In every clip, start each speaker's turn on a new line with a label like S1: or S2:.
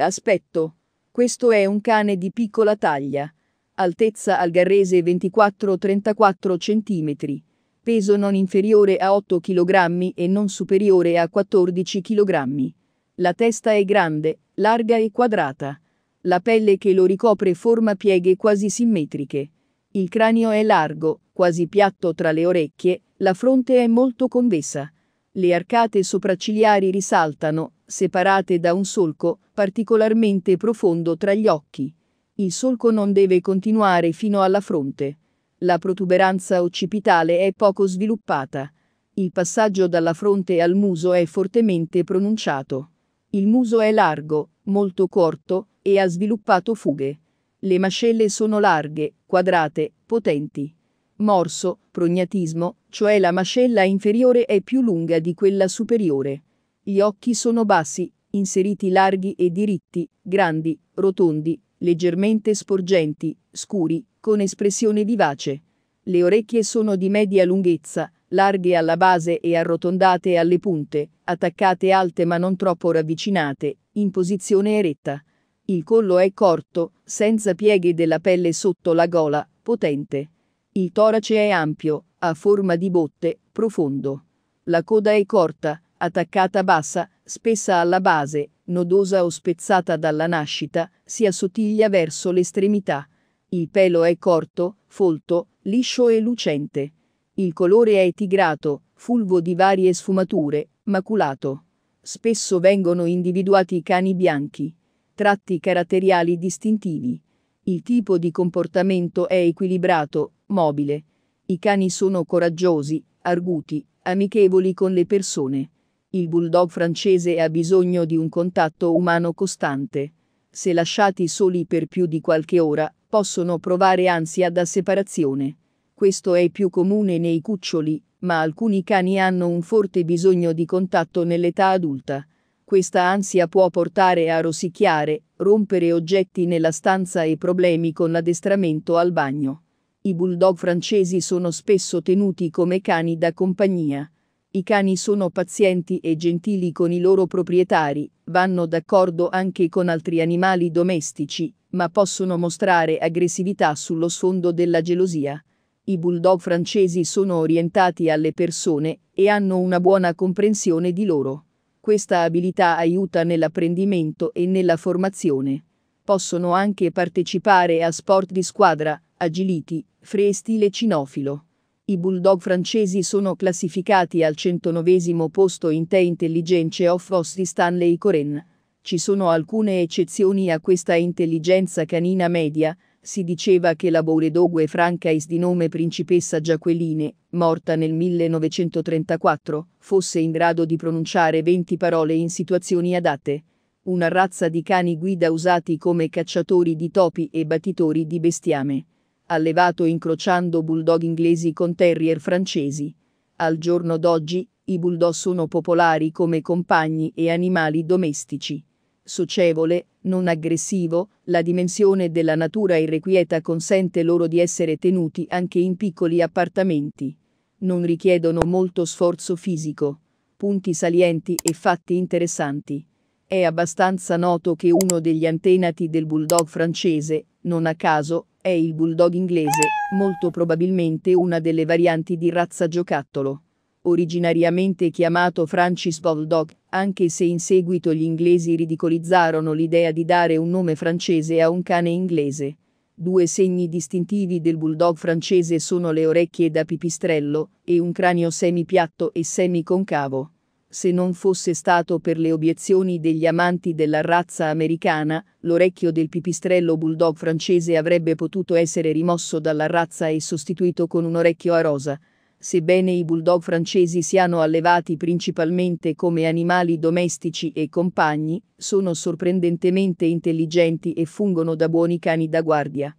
S1: Aspetto. Questo è un cane di piccola taglia. Altezza algarrese 24-34 cm. Peso non inferiore a 8 kg e non superiore a 14 kg. La testa è grande, larga e quadrata. La pelle che lo ricopre forma pieghe quasi simmetriche. Il cranio è largo, quasi piatto tra le orecchie, la fronte è molto convessa. Le arcate sopraccigliari risaltano, separate da un solco particolarmente profondo tra gli occhi. Il solco non deve continuare fino alla fronte. La protuberanza occipitale è poco sviluppata. Il passaggio dalla fronte al muso è fortemente pronunciato. Il muso è largo, molto corto e ha sviluppato fughe. Le mascelle sono larghe, quadrate, potenti. Morso, prognatismo, cioè la mascella inferiore è più lunga di quella superiore. Gli occhi sono bassi, inseriti larghi e diritti, grandi, rotondi, leggermente sporgenti, scuri, con espressione vivace. Le orecchie sono di media lunghezza, larghe alla base e arrotondate alle punte, attaccate alte ma non troppo ravvicinate, in posizione eretta. Il collo è corto, senza pieghe della pelle sotto la gola, potente. Il torace è ampio, a forma di botte, profondo. La coda è corta, attaccata bassa, spessa alla base, nodosa o spezzata dalla nascita, si assottiglia verso l'estremità. Il pelo è corto, folto, liscio e lucente. Il colore è tigrato, fulvo di varie sfumature, maculato. Spesso vengono individuati cani bianchi. Tratti caratteriali distintivi. Il tipo di comportamento è equilibrato, mobile, i cani sono coraggiosi, arguti, amichevoli con le persone. Il bulldog francese ha bisogno di un contatto umano costante. Se lasciati soli per più di qualche ora, possono provare ansia da separazione. Questo è più comune nei cuccioli, ma alcuni cani hanno un forte bisogno di contatto nell'età adulta. Questa ansia può portare a rosicchiare, rompere oggetti nella stanza e problemi con l'addestramento al bagno. I bulldog francesi sono spesso tenuti come cani da compagnia. I cani sono pazienti e gentili con i loro proprietari, vanno d'accordo anche con altri animali domestici, ma possono mostrare aggressività sullo sfondo della gelosia. I bulldog francesi sono orientati alle persone e hanno una buona comprensione di loro. Questa abilità aiuta nell'apprendimento e nella formazione. Possono anche partecipare a sport di squadra, agiliti, freestyle stile cinofilo. I bulldog francesi sono classificati al 109 posto in The Intelligence of Os Stanley Coren. Ci sono alcune eccezioni a questa intelligenza canina media, si diceva che la Bouledogue Francais di nome principessa Giaqueline, morta nel 1934, fosse in grado di pronunciare 20 parole in situazioni adatte. Una razza di cani guida usati come cacciatori di topi e battitori di bestiame allevato incrociando bulldog inglesi con terrier francesi. Al giorno d'oggi, i bulldog sono popolari come compagni e animali domestici. Socievole, non aggressivo, la dimensione della natura irrequieta consente loro di essere tenuti anche in piccoli appartamenti. Non richiedono molto sforzo fisico. Punti salienti e fatti interessanti. È abbastanza noto che uno degli antenati del bulldog francese, non a caso, è il bulldog inglese, molto probabilmente una delle varianti di razza giocattolo. Originariamente chiamato Francis Bulldog, anche se in seguito gli inglesi ridicolizzarono l'idea di dare un nome francese a un cane inglese. Due segni distintivi del bulldog francese sono le orecchie da pipistrello e un cranio semi piatto e semi concavo se non fosse stato per le obiezioni degli amanti della razza americana, l'orecchio del pipistrello bulldog francese avrebbe potuto essere rimosso dalla razza e sostituito con un orecchio a rosa. Sebbene i bulldog francesi siano allevati principalmente come animali domestici e compagni, sono sorprendentemente intelligenti e fungono da buoni cani da guardia.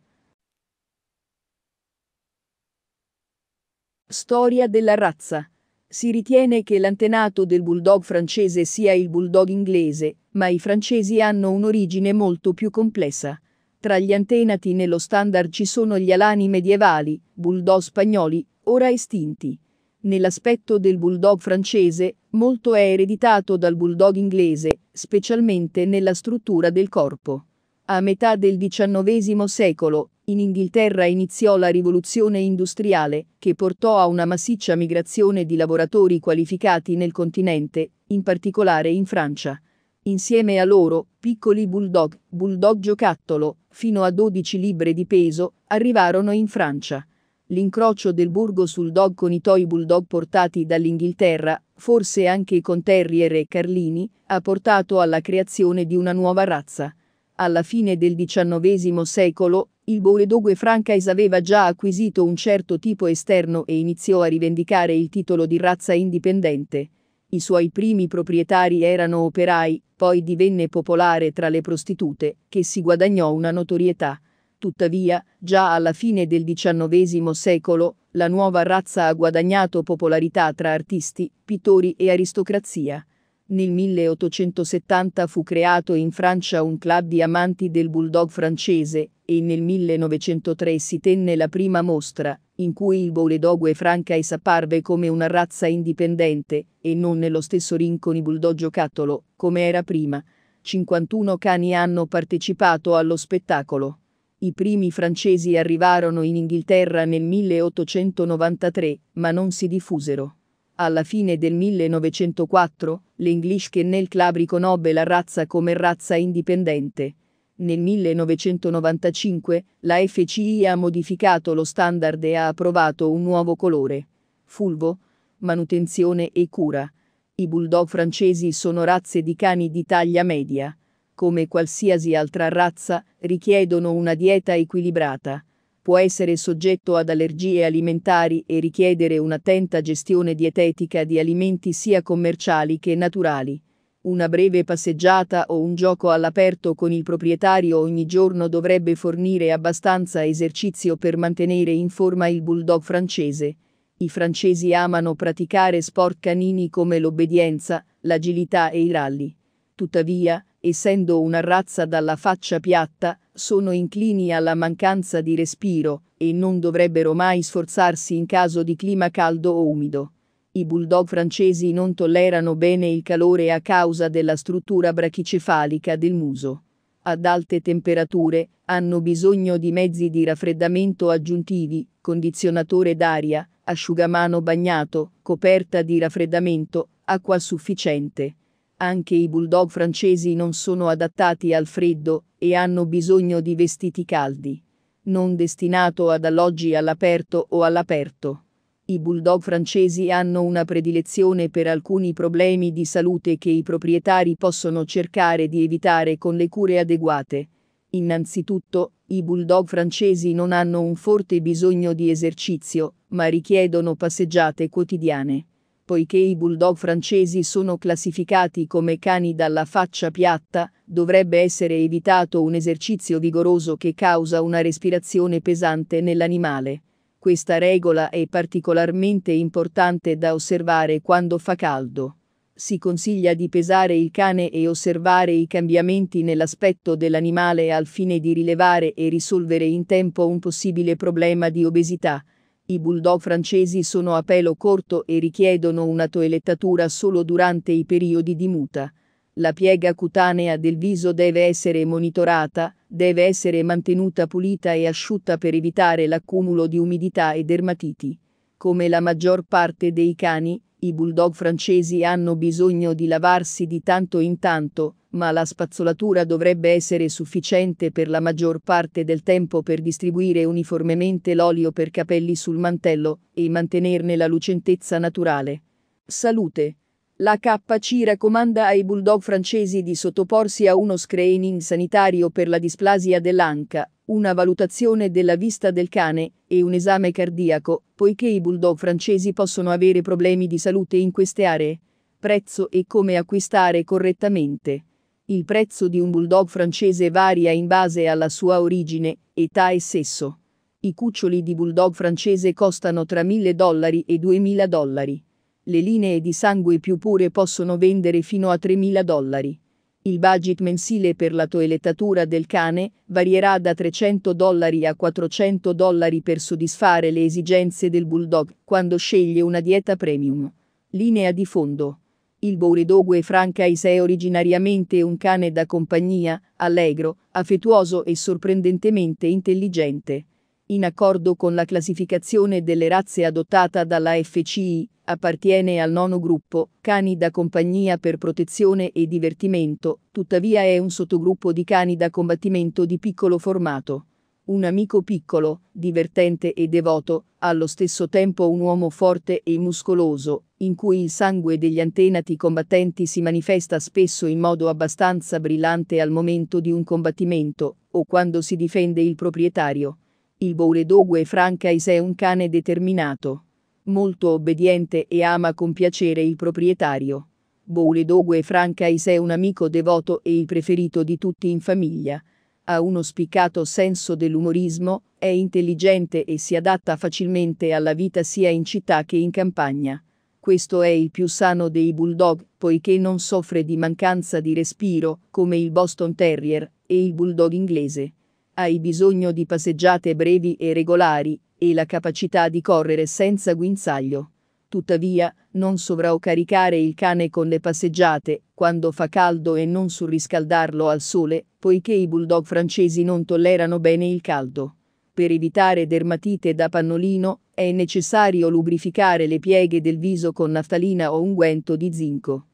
S1: Storia della razza si ritiene che l'antenato del bulldog francese sia il bulldog inglese, ma i francesi hanno un'origine molto più complessa. Tra gli antenati nello standard ci sono gli alani medievali, bulldog spagnoli, ora estinti. Nell'aspetto del bulldog francese, molto è ereditato dal bulldog inglese, specialmente nella struttura del corpo. A metà del XIX secolo, in Inghilterra iniziò la rivoluzione industriale, che portò a una massiccia migrazione di lavoratori qualificati nel continente, in particolare in Francia. Insieme a loro, piccoli bulldog, bulldog giocattolo, fino a 12 libbre di peso, arrivarono in Francia. L'incrocio del burgo sul dog con i toy bulldog portati dall'Inghilterra, forse anche con terrier e carlini, ha portato alla creazione di una nuova razza alla fine del XIX secolo, il Boredogue Francais aveva già acquisito un certo tipo esterno e iniziò a rivendicare il titolo di razza indipendente. I suoi primi proprietari erano operai, poi divenne popolare tra le prostitute, che si guadagnò una notorietà. Tuttavia, già alla fine del XIX secolo, la nuova razza ha guadagnato popolarità tra artisti, pittori e aristocrazia. Nel 1870 fu creato in Francia un club di amanti del bulldog francese, e nel 1903 si tenne la prima mostra, in cui il Bouledogue Francaes apparve come una razza indipendente, e non nello stesso rinconi bulldog giocattolo, come era prima. 51 cani hanno partecipato allo spettacolo. I primi francesi arrivarono in Inghilterra nel 1893, ma non si diffusero. Alla fine del 1904, l'English Kennel Club riconobbe la razza come razza indipendente. Nel 1995 la FCI ha modificato lo standard e ha approvato un nuovo colore. Fulvo, manutenzione e cura. I bulldog francesi sono razze di cani di taglia media. Come qualsiasi altra razza, richiedono una dieta equilibrata. Può essere soggetto ad allergie alimentari e richiedere un'attenta gestione dietetica di alimenti sia commerciali che naturali. Una breve passeggiata o un gioco all'aperto con il proprietario ogni giorno dovrebbe fornire abbastanza esercizio per mantenere in forma il bulldog francese. I francesi amano praticare sport canini come l'obbedienza, l'agilità e i rally. Tuttavia, essendo una razza dalla faccia piatta, sono inclini alla mancanza di respiro e non dovrebbero mai sforzarsi in caso di clima caldo o umido. I bulldog francesi non tollerano bene il calore a causa della struttura brachicefalica del muso. Ad alte temperature hanno bisogno di mezzi di raffreddamento aggiuntivi, condizionatore d'aria, asciugamano bagnato, coperta di raffreddamento, acqua sufficiente. Anche i bulldog francesi non sono adattati al freddo e hanno bisogno di vestiti caldi. Non destinato ad alloggi all'aperto o all'aperto. I bulldog francesi hanno una predilezione per alcuni problemi di salute che i proprietari possono cercare di evitare con le cure adeguate. Innanzitutto, i bulldog francesi non hanno un forte bisogno di esercizio, ma richiedono passeggiate quotidiane. Poiché i bulldog francesi sono classificati come cani dalla faccia piatta, dovrebbe essere evitato un esercizio vigoroso che causa una respirazione pesante nell'animale. Questa regola è particolarmente importante da osservare quando fa caldo. Si consiglia di pesare il cane e osservare i cambiamenti nell'aspetto dell'animale al fine di rilevare e risolvere in tempo un possibile problema di obesità. I bulldog francesi sono a pelo corto e richiedono una toelettatura solo durante i periodi di muta. La piega cutanea del viso deve essere monitorata, deve essere mantenuta pulita e asciutta per evitare l'accumulo di umidità e dermatiti. Come la maggior parte dei cani, i bulldog francesi hanno bisogno di lavarsi di tanto in tanto, ma la spazzolatura dovrebbe essere sufficiente per la maggior parte del tempo per distribuire uniformemente l'olio per capelli sul mantello e mantenerne la lucentezza naturale. Salute. La KC raccomanda ai bulldog francesi di sottoporsi a uno screening sanitario per la displasia dell'anca, una valutazione della vista del cane e un esame cardiaco, poiché i bulldog francesi possono avere problemi di salute in queste aree. Prezzo e come acquistare correttamente. Il prezzo di un bulldog francese varia in base alla sua origine, età e sesso. I cuccioli di bulldog francese costano tra 1000 dollari e 2000 dollari. Le linee di sangue più pure possono vendere fino a 3.000 dollari. Il budget mensile per la toelettatura del cane varierà da 300 dollari a 400 dollari per soddisfare le esigenze del bulldog quando sceglie una dieta premium. Linea di fondo. Il Bouredogue Francais è originariamente un cane da compagnia, allegro, affettuoso e sorprendentemente intelligente in accordo con la classificazione delle razze adottata dalla FCI, appartiene al nono gruppo, cani da compagnia per protezione e divertimento, tuttavia è un sottogruppo di cani da combattimento di piccolo formato. Un amico piccolo, divertente e devoto, allo stesso tempo un uomo forte e muscoloso, in cui il sangue degli antenati combattenti si manifesta spesso in modo abbastanza brillante al momento di un combattimento, o quando si difende il proprietario. Il Bouledogue Francais è un cane determinato, molto obbediente e ama con piacere il proprietario. Bouledogue Francais è un amico devoto e il preferito di tutti in famiglia. Ha uno spiccato senso dell'umorismo, è intelligente e si adatta facilmente alla vita sia in città che in campagna. Questo è il più sano dei bulldog, poiché non soffre di mancanza di respiro, come il Boston Terrier e il bulldog inglese hai bisogno di passeggiate brevi e regolari, e la capacità di correre senza guinzaglio. Tuttavia, non sovraocaricare il cane con le passeggiate, quando fa caldo e non surriscaldarlo al sole, poiché i bulldog francesi non tollerano bene il caldo. Per evitare dermatite da pannolino, è necessario lubrificare le pieghe del viso con naftalina o unguento di zinco.